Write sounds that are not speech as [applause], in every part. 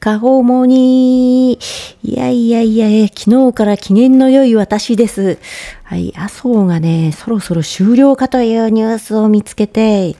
カホモニいやいやいや、昨日から機嫌の良い私です。はい、麻生がね、そろそろ終了かというニュースを見つけて、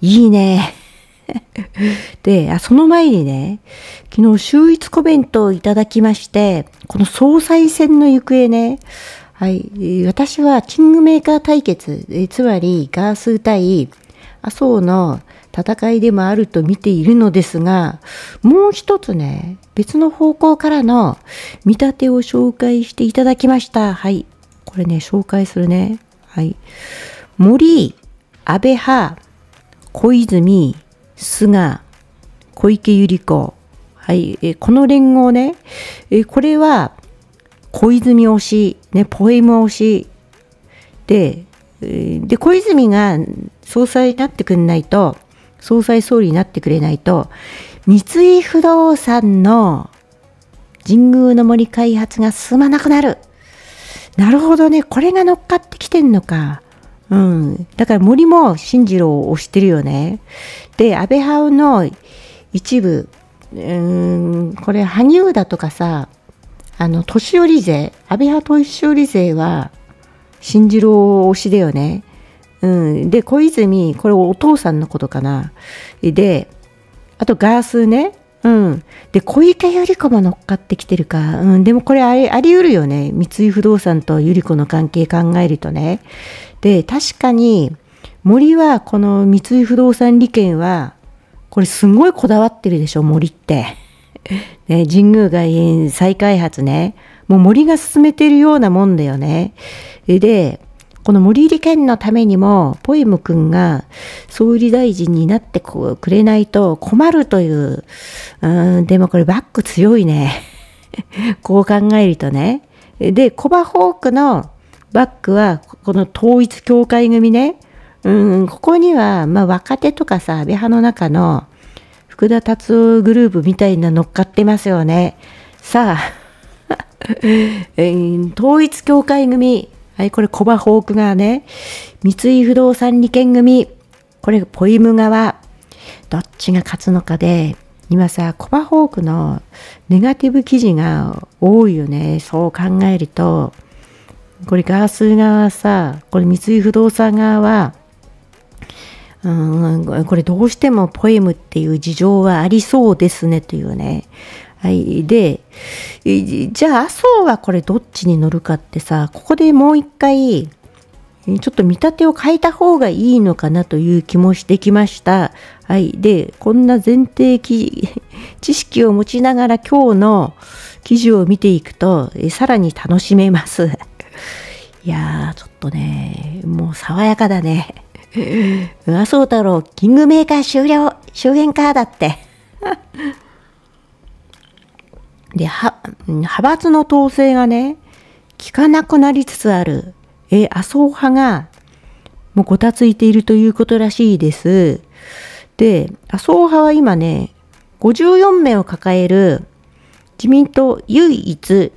いいね。[laughs] であ、その前にね、昨日秀逸コメントをいただきまして、この総裁選の行方ね、はい、私はキングメーカー対決、つまりガース対麻生の戦いでもあると見ているのですが、もう一つね、別の方向からの見立てを紹介していただきました。はい。これね、紹介するね。はい。森、安倍派、小泉、菅、小池百合子。はい。えこの連合ね、えこれは、小泉推し、ね、ポエム推し。で、で、小泉が総裁になってくんないと、総裁総理になってくれないと、三井不動産の神宮の森開発が進まなくなる。なるほどね。これが乗っかってきてんのか。うん。だから森も進次郎を推してるよね。で、安倍派の一部、うん、これ、萩生田とかさ、あの、年寄り税、安倍派年寄り税は、進次郎推しだよね。うん、で小泉これお父さんのことかなであとガースねうん、で小池百合子も乗っかってきてるか、うん、でもこれありあり得るよね三井不動産と百合子の関係考えるとねで確かに森はこの三井不動産利権はこれすごいこだわってるでしょ森って、[laughs] ね、神宮外苑再開発ねもう森が進めてるようなもんだよねでこの森入県のためにも、ポエム君が総理大臣になってくれないと困るという、うん、でもこれバック強いね。[laughs] こう考えるとね。で、コバホークのバックは、この統一協会組ね。うん、ここには、まあ、若手とかさ、安倍派の中の福田達夫グループみたいな乗っかってますよね。さあ、[laughs] 統一協会組、はい、これ、コバホークがね、三井不動産利権組、これ、ポイム側、どっちが勝つのかで、今さ、コバホークのネガティブ記事が多いよね。そう考えると、これガース側さ、これ三井不動産側は、うん、これどうしてもポエムっていう事情はありそうですねというね。はい、でじゃあ麻生はこれどっちに乗るかってさここでもう一回ちょっと見立てを変えた方がいいのかなという気もしてきました。はい。で、こんな前提 [laughs] 知識を持ちながら今日の記事を見ていくと、さらに楽しめます。[laughs] いやー、ちょっとね、もう爽やかだね。麻 [laughs] 生太郎、キングメーカー終了、終焉か、だって。で、派閥の統制がね、効かなくなりつつある、え麻生派が、もうごたついているということらしいです。で、麻生派は今ね、54名を抱える自民党唯一、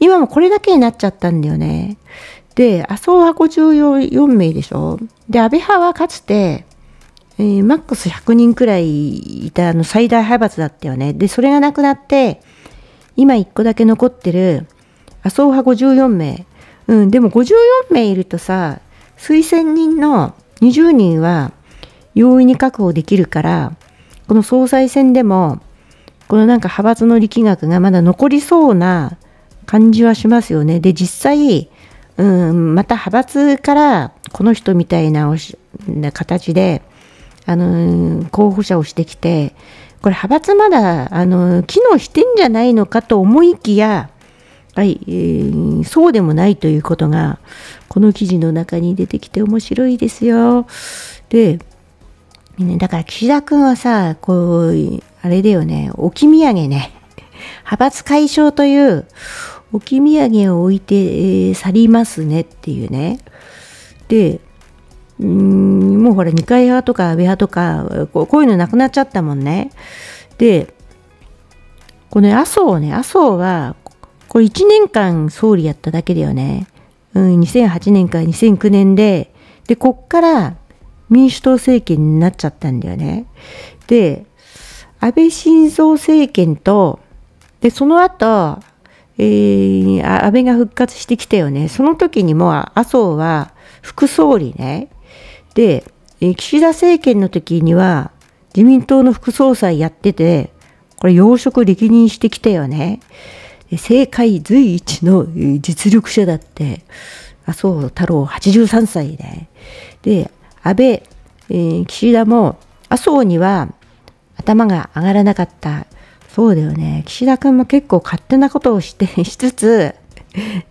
今もこれだけになっちゃったんだよね。で、麻生派54名でしょで、安倍派はかつて、えー、マックス100人くらいいたあの最大派閥だったよね。で、それがなくなって、今1個だけ残ってる麻生派54名、うん、でも54名いるとさ推薦人の20人は容易に確保できるからこの総裁選でもこのなんか派閥の力学がまだ残りそうな感じはしますよね。で実際、うん、また派閥からこの人みたいな形で、あのー、候補者をしてきてこれ派閥まだあの機能してんじゃないのかと思いきや、はいえー、そうでもないということがこの記事の中に出てきて面白いですよ。で、だから岸田君はさこうあれだよね置き土産ね派閥解消という置き土産を置いて、えー、去りますねっていうね。で、うーんもうほら二階派とか安倍派とかこうこういうのなくなっちゃったもんね。でこの麻生ね麻生はこれ1年間総理やっただけだよね。うん、2008年から2009年で、で、こっから民主党政権になっちゃったんだよね。で、安倍晋三政権と、で、その後、えー、安倍が復活してきたよね。その時にも麻生は副総理ね。で、岸田政権の時には自民党の副総裁やってて、これ要職歴任してきたよね。政界随一の実力者だって、麻生太郎83歳ね。で、安倍、えー、岸田も麻生には頭が上がらなかった。そうだよね。岸田君も結構勝手なことをしてしつつ、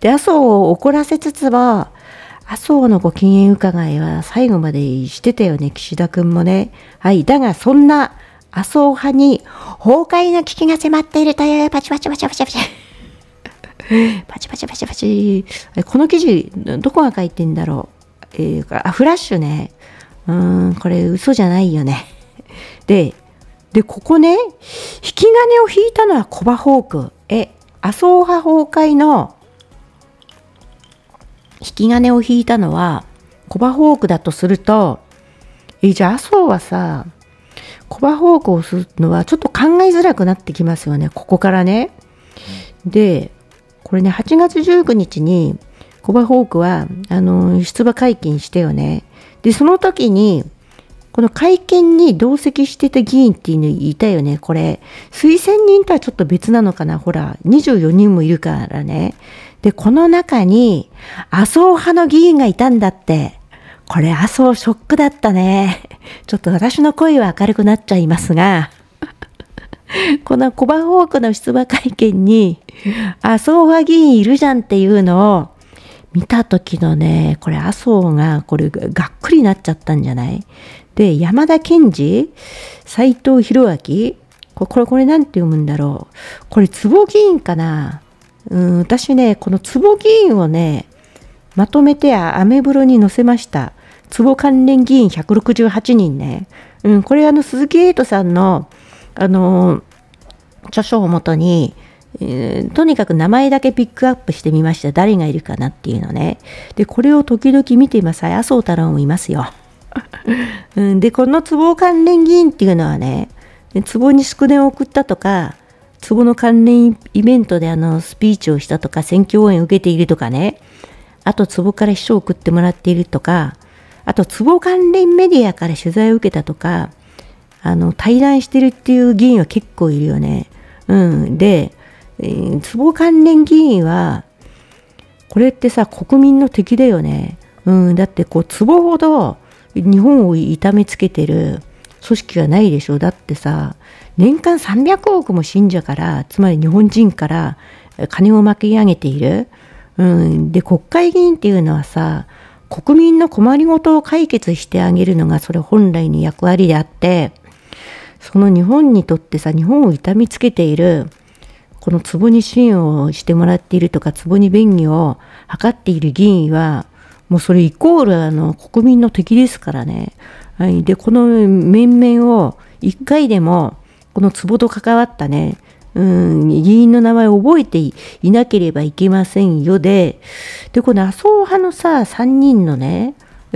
で、麻生を怒らせつつも、麻生のご機嫌伺いは最後までしてたよね、岸田君もね。はい。だが、そんな麻生派に崩壊の危機が迫っているという、パチパチパチパチパチ。[laughs] パチパチパチパチ。この記事、どこが書いてんだろう。えー、あ、フラッシュね。うーん、これ嘘じゃないよね。[laughs] で、で、ここね、引き金を引いたのはコバホーク。え、麻生派崩壊の引き金を引いたのはコバホークだとするとえじゃあ麻生はさコバホークをするのはちょっと考えづらくなってきますよねここからね。でこれね8月19日にコバホークはあの出馬解禁してよね。でその時にこの会見に同席してた議員っていうのいたよね、これ。推薦人とはちょっと別なのかな、ほら、24人もいるからね。で、この中に麻生派の議員がいたんだって。これ麻生ショックだったね。[laughs] ちょっと私の声は明るくなっちゃいますが、[laughs] このコバホークの出馬会見に麻生派議員いるじゃんっていうのを見た時のね、これ麻生がこれがっくりなっちゃったんじゃないで、山田賢治、斎藤博明、これ、これなんて読むんだろう。これ、坪議員かなうん私ね、この壺議員をね、まとめてアメブロに載せました。壺関連議員168人ね。うん、これあの鈴木エイトさんの、あの著書をもとに、えー、とにかく名前だけピックアップしてみました。誰がいるかなっていうのね。で、これを時々見ています。麻生太郎もいますよ。[laughs] うん、で、この壺関連議員っていうのはね、壺に祝電を送ったとか、そこの関連イベントであのスピーチをしたとか選挙応援を受けているとかねあと壺から秘書を送ってもらっているとかあと壺関連メディアから取材を受けたとかあの対談してるっていう議員は結構いるよね。うん、で、えー、壺関連議員はこれってさ国民の敵だよね。うん、だってこう壺ほど日本を痛めつけてる組織がないでしょだってさ年間300億も信者から、つまり日本人から金を巻き上げている。うん、で、国会議員っていうのはさ、国民の困りごとを解決してあげるのがそれ本来の役割であって、その日本にとってさ、日本を痛みつけている、この壺に支援をしてもらっているとか、壺に便宜を図っている議員は、もうそれイコールあの国民の敵ですからね。はい、で、この面々を一回でもこの壺と関わったね、うん、議員の名前を覚えていなければいけませんよで、で、この麻生派のさ、3人のね、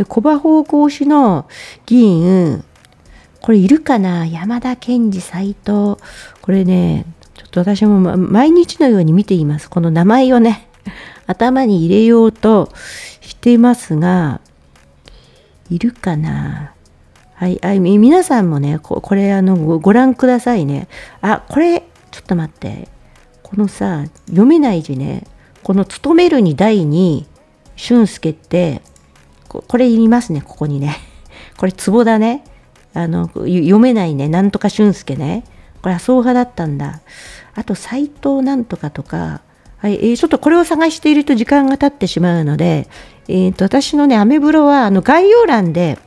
小葉方向使の議員、これいるかな山田賢治斎藤。これね、ちょっと私も毎日のように見ています。この名前をね、頭に入れようとしていますが、いるかなはい、あ皆さんもねこれあのご覧くださいねあこれちょっと待ってこのさ読めない字ねこの「勤める」に第に俊介ってこれ言いますねここにね [laughs] これツボだねあの読めないねなんとか俊介ねこれ麻生派だったんだあと斎藤なんとかとかはい、えー、ちょっとこれを探していると時間が経ってしまうので、えーと私のね、アメブロはあの概要欄で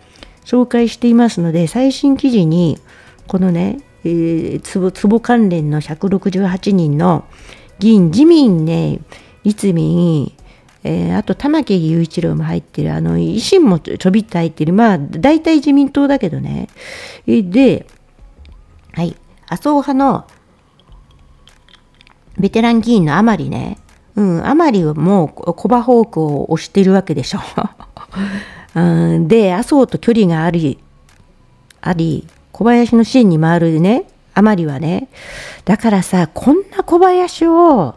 紹介していますので最新記事にこのね、えー、壺壺関連の168人の議員自民ね立民えー、あと玉木雄一郎も入ってるあの維新もちょびっと入ってるまあ大体自民党だけどねで、はい、麻生派のベテラン議員のまりねうんあまりもうコバホークを推してるわけでしょうん、で、麻生と距離があり、あり、小林のンに回るね、あまりはね。だからさ、こんな小林を、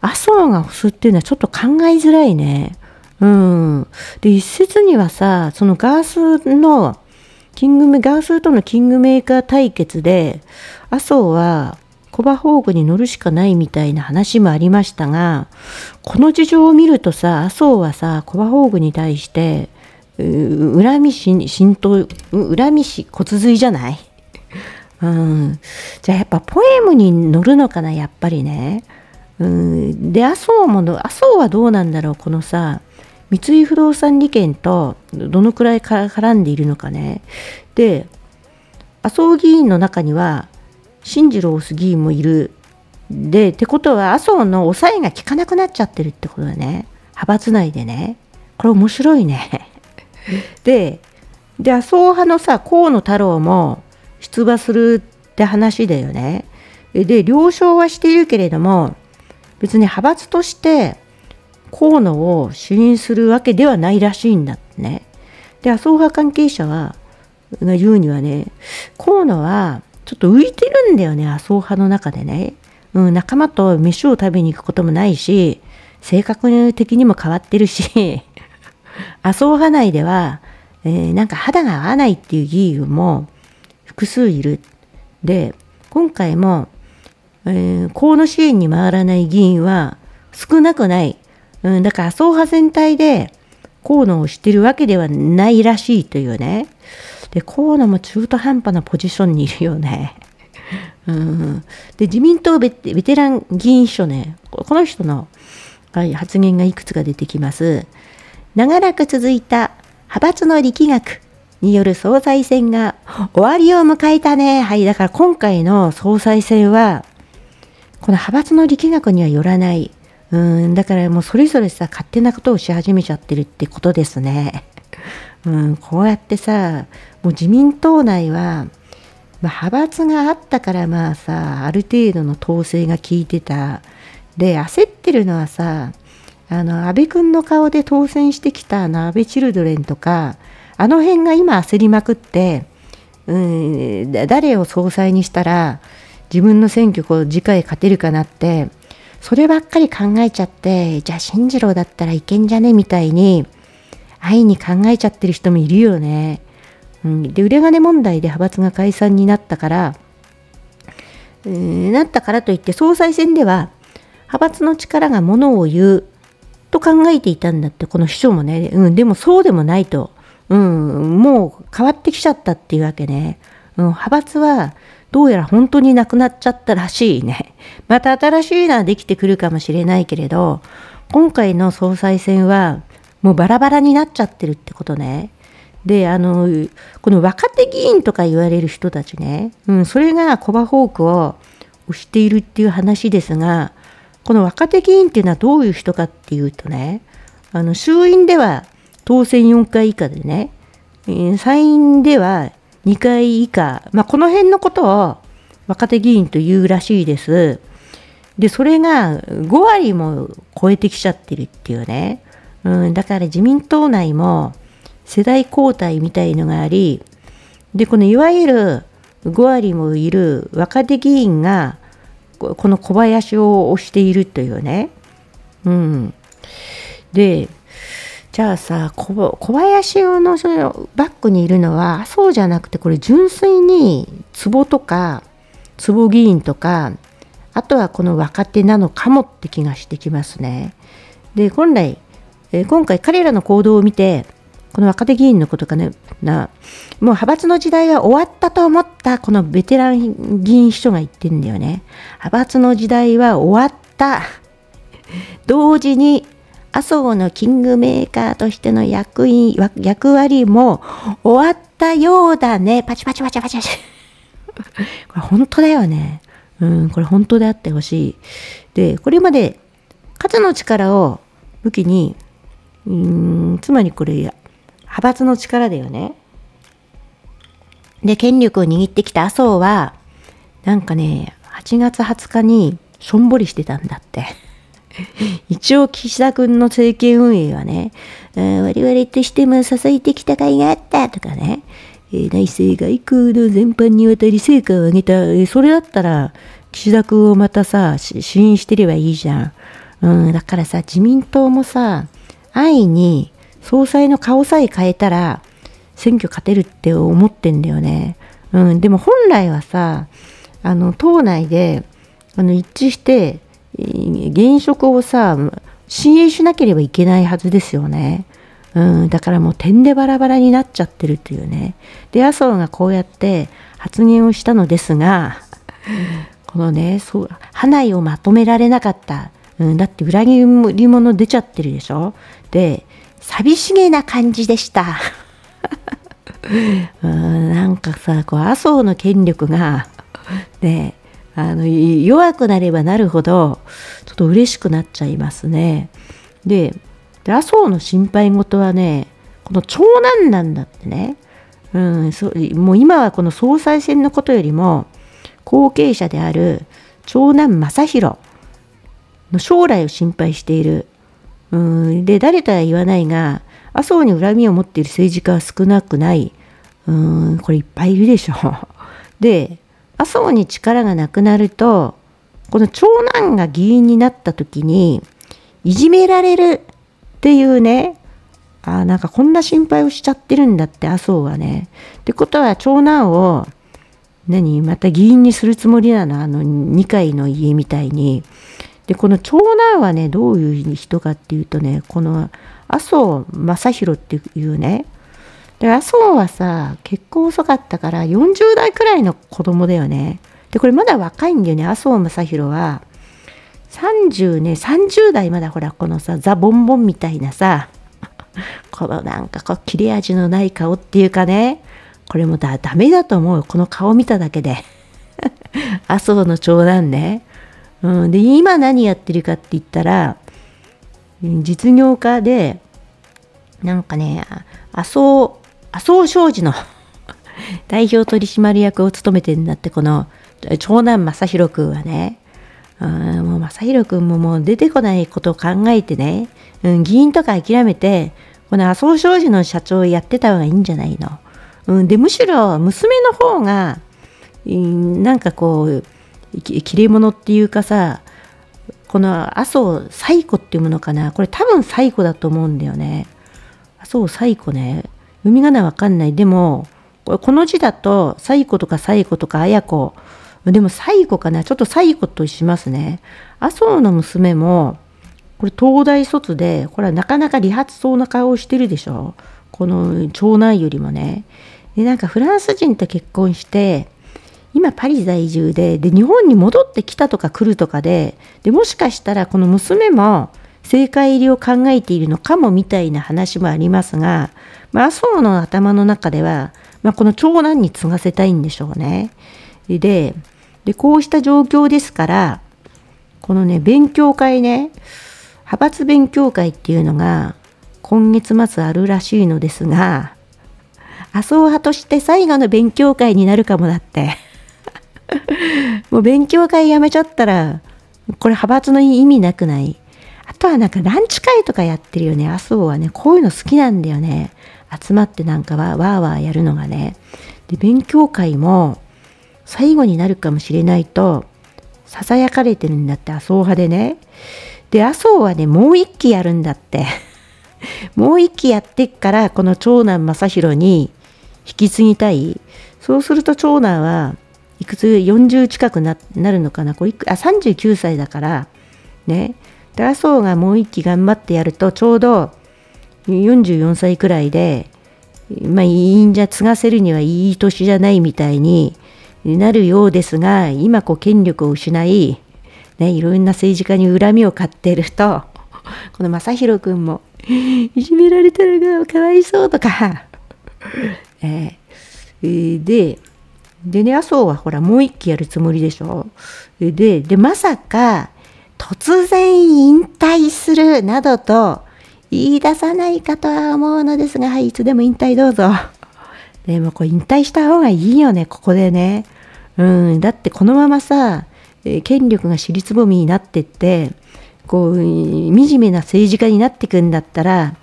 麻生が押すっていうのはちょっと考えづらいね。うん。で、一説にはさ、そのガースの、キングメ、ガースとのキングメーカー対決で、麻生は、コバホーグに乗るしかないみたいな話もありましたが、この事情を見るとさ、麻生はさ、コバホーグに対して、恨みし浸透恨みし骨髄じゃないうんじゃあやっぱポエムに乗るのかなやっぱりねうんで麻生もの麻生はどうなんだろうこのさ三井不動産利権とどのくらい絡んでいるのかねで麻生議員の中には新次郎議員もいるでってことは麻生の抑えが効かなくなっちゃってるってことだね派閥内でねこれ面白いねでで麻生派のさ河野太郎も出馬するって話だよね。で了承はしているけれども別に派閥として河野を主任するわけではないらしいんだってね。で麻生派関係者はが言うにはね河野はちょっと浮いてるんだよね麻生派の中でね。うん、仲間と飯を食べに行くこともないし性格的にも変わってるし麻生派内では、えー、なんか肌が合わないっていう議員も複数いる。で、今回も、えー、河野支援に回らない議員は少なくない。うん、だから麻生派全体で河野を知ってるわけではないらしいというね。で、河野も中途半端なポジションにいるよね。[laughs] うん、で自民党ベテラン議員秘書ね、この人の、い、発言がいくつか出てきます。長らく続いた派閥の力学による総裁選が終わりを迎えたね。はい、だから今回の総裁選は、この派閥の力学にはよらない。うん、だからもうそれぞれさ、勝手なことをし始めちゃってるってことですね。うん、こうやってさ、もう自民党内は、まあ、派閥があったからまあさ、ある程度の統制が効いてた。で、焦ってるのはさ、あの安倍君の顔で当選してきたあの安倍チルドレンとかあの辺が今焦りまくって、うん、誰を総裁にしたら自分の選挙を次回勝てるかなってそればっかり考えちゃってじゃあ進次郎だったらいけんじゃねみたいに愛に考えちゃってる人もいるよね。うん、で裏金問題で派閥が解散になったから、えー、なったからといって総裁選では派閥の力がものを言うと考えていたんだって、この秘書もね。うん、でもそうでもないと。うん、もう変わってきちゃったっていうわけね。うん、派閥は、どうやら本当になくなっちゃったらしいね。[laughs] また新しいのはできてくるかもしれないけれど、今回の総裁選は、もうバラバラになっちゃってるってことね。で、あの、この若手議員とか言われる人たちね、うん、それがコバホークを押しているっていう話ですが、この若手議員っていうのはどういう人かっていうとね、あの衆院では当選4回以下でね、参院では2回以下、まあ、この辺のことを若手議員というらしいです。で、それが5割も超えてきちゃってるっていうね。うん、だから自民党内も世代交代みたいのがあり、で、このいわゆる5割もいる若手議員がこの小林を推しているというね。うん、でじゃあさ小林のそのバックにいるのはそうじゃなくてこれ純粋に壺とか壺議員とかあとはこの若手なのかもって気がしてきますね。で本来、え今回彼らの行動を見てこの若手議員のことかねなもう派閥の時代が終わったと思ったこのベテラン議員秘書が言ってんだよね派閥の時代は終わった同時に麻生のキングメーカーとしての役員役割も終わったようだねパチパチパチパチパチ [laughs] これ本当だよねうんこれ本当であってほしいでこれまで肩の力を武器にうーんつまりこれ派閥の力だよね。で、権力を握ってきた麻生は、なんかね、8月20日にしょんぼりしてたんだって。[laughs] 一応岸田君の政権運営はね、我々としても支えてきた甲斐があったとかね、内政外交の全般にわたり成果を上げた、それだったら岸田君をまたさ、支援してればいいじゃん。うん、だからさ、自民党もさ、安易に総裁の顔さえ変えたら、選挙勝てるって思ってんだよね。うん、でも本来はさ、あの、党内で、あの、一致して、現職をさ、支援しなければいけないはずですよね。うん、だからもう点でバラバラになっちゃってるというね。で、麻生がこうやって発言をしたのですが、[laughs] このね、そう、花井をまとめられなかった。うん、だって裏切り者出ちゃってるでしょ。で、寂しげな感じでした。[laughs] うんなんかさこう麻生の権力がねあの弱くなればなるほどちょっと嬉しくなっちゃいますね。で麻生の心配事はねこの長男なんだってね、うん、そもう今はこの総裁選のことよりも後継者である長男正宏の将来を心配しているうんで誰とは言わないが麻生に恨みを持っている政治家は少なくないうんこれいっぱいいるでしょ。[laughs] で麻生に力がなくなるとこの長男が議員になった時にいじめられるっていうねあなんかこんな心配をしちゃってるんだって麻生はね。ってことは長男を何また議員にするつもりなのあの2階の家みたいにでこの長男はねどういう人かっていうとねこの麻生正宏っていうねで麻生はさ結婚遅かったから40代くらいの子供だよねでこれまだ若いんだよね麻生正宏は30ね30代まだほらこのさザ・ボンボンみたいなさ [laughs] このなんかこう切れ味のない顔っていうかねこれもだダメだと思うこの顔見ただけで麻生の長男ねうん、で今何やってるかって言ったら実業家でなんかね麻生麻生商事の [laughs] 代表取締役を務めてんだってこの長男正宏君はねうんもう正宏君ももう出てこないことを考えてね、うん、議員とか諦めてこの麻生商事の社長やってた方がいいんじゃないの、うん、でむしろ娘の方が、うん、なんかこう切れ物っていうかさこの麻生最古っていうものかなこれ多分最古だと思うんだよね麻生最古ね読み仮名わかんないでもこの字だと最古とか最古とか綾子でも最古かなちょっと最古としますね麻生の娘もこれ東大卒でこれはなかなか理発そうな顔をしてるでしょこの長男よりもねでなんかフランス人と結婚して今パリ在住でで日本に戻ってきたとか来るとかででもしかしたらこの娘も政界入りを考えているのかもみたいな話もありますが、まあ、麻生の頭の中では、まあ、この長男に継がせたいんでしょうね。ででこうした状況ですからこのね勉強会ね派閥勉強会っていうのが今月末あるらしいのですが麻生派として最後の勉強会になるかもだって。[laughs] もう勉強会やめちゃったら、これ派閥の意味なくない。あとはなんかランチ会とかやってるよね。麻生はね、こういうの好きなんだよね。集まってなんかわーわーやるのがね。で、勉強会も最後になるかもしれないと、囁かれてるんだって麻生派でね。で、麻生はね、もう一期やるんだって。[laughs] もう一期やってっから、この長男正宏に引き継ぎたい。そうすると長男は、いくつ40近くなるのかなこうあ39歳だからねで麻生がもう一期頑張ってやるとちょうど44歳くらいでまあいいんじゃ継がせるにはいい年じゃないみたいになるようですが今こう権力を失い、ね、いろんな政治家に恨みを買ってると [laughs] この正宏君もいじめられたらがかわいそうとか、[laughs] えー、ででね、麻生はほら、もう一期やるつもりでしょ。で、で、まさか、突然引退するなどと言い出さないかとは思うのですが、はい、いつでも引退どうぞ。[laughs] でもこう、引退した方がいいよね、ここでね。うん、だってこのままさ、権力が尻つぼみになってって、こう、惨めな政治家になってくんだったら、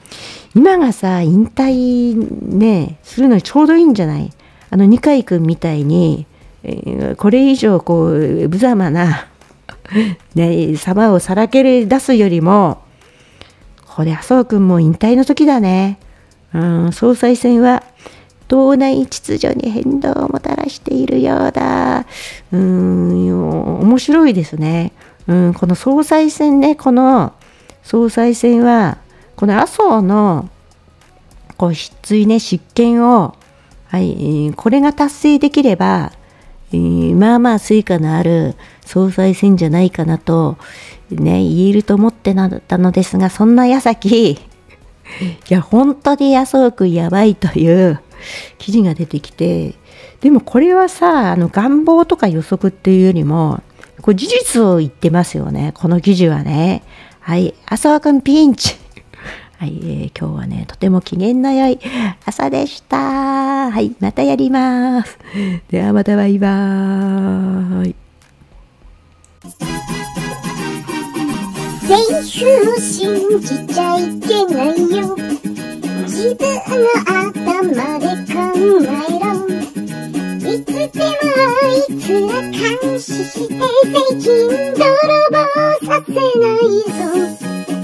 今がさ、引退ね、するのにちょうどいいんじゃないあの二階君みたいに、えー、これ以上こう無様な [laughs] ね、様をさらけ出すよりもこれ麻生君も引退の時だね、うん、総裁選は党内秩序に変動をもたらしているようだうん面白いですね、うん、この総裁選ねこの総裁選はこの麻生のこう失墜ね失権をはい、これが達成できれば、まあまあ成果のある総裁選じゃないかなと、ね、言えると思ってなったのですが、そんな矢先、[laughs] いや、本当に安生君やばいという [laughs] 記事が出てきて、でもこれはさ、あの願望とか予測っていうよりも、これ事実を言ってますよね、この記事はね。はい、麻生んピンチはい、えー、今日はね、とても機嫌の良い朝でした。はい、またやります。ではまたバイバーイ。練習を信じちゃいけないよ。自分の頭で考えろ。いつでもあいつら監視して最近泥棒させないぞ。